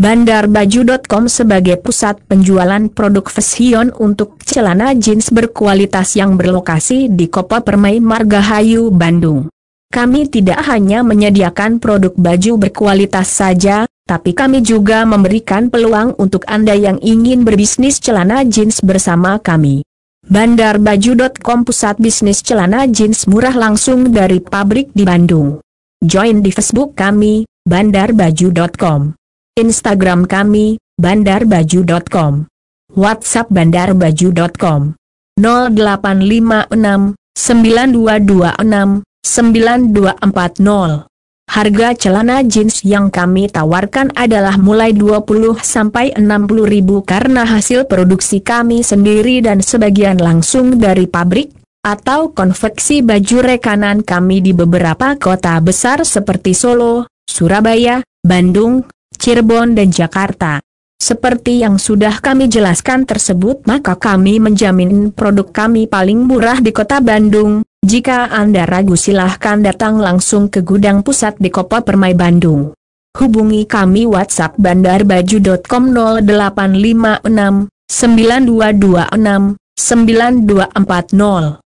Bandarbaju.com sebagai pusat penjualan produk fashion untuk celana jeans berkualitas yang berlokasi di Kopo Permai Margahayu, Bandung. Kami tidak hanya menyediakan produk baju berkualitas saja, tapi kami juga memberikan peluang untuk Anda yang ingin berbisnis celana jeans bersama kami. Bandarbaju.com pusat bisnis celana jeans murah langsung dari pabrik di Bandung. Join di Facebook kami, bandarbaju.com. Instagram kami, bandarbaju.com. WhatsApp bandarbaju.com 0856 9226 9240. Harga celana jeans yang kami tawarkan adalah mulai 20 sampai 60 ribu karena hasil produksi kami sendiri dan sebagian langsung dari pabrik, atau konveksi baju rekanan kami di beberapa kota besar seperti Solo, Surabaya, Bandung, Cirebon dan Jakarta. Seperti yang sudah kami jelaskan tersebut maka kami menjamin produk kami paling murah di kota Bandung, jika Anda ragu silahkan datang langsung ke gudang pusat di Kopo Permai Bandung. Hubungi kami WhatsApp bandarbaju.com 0856 9226 9240.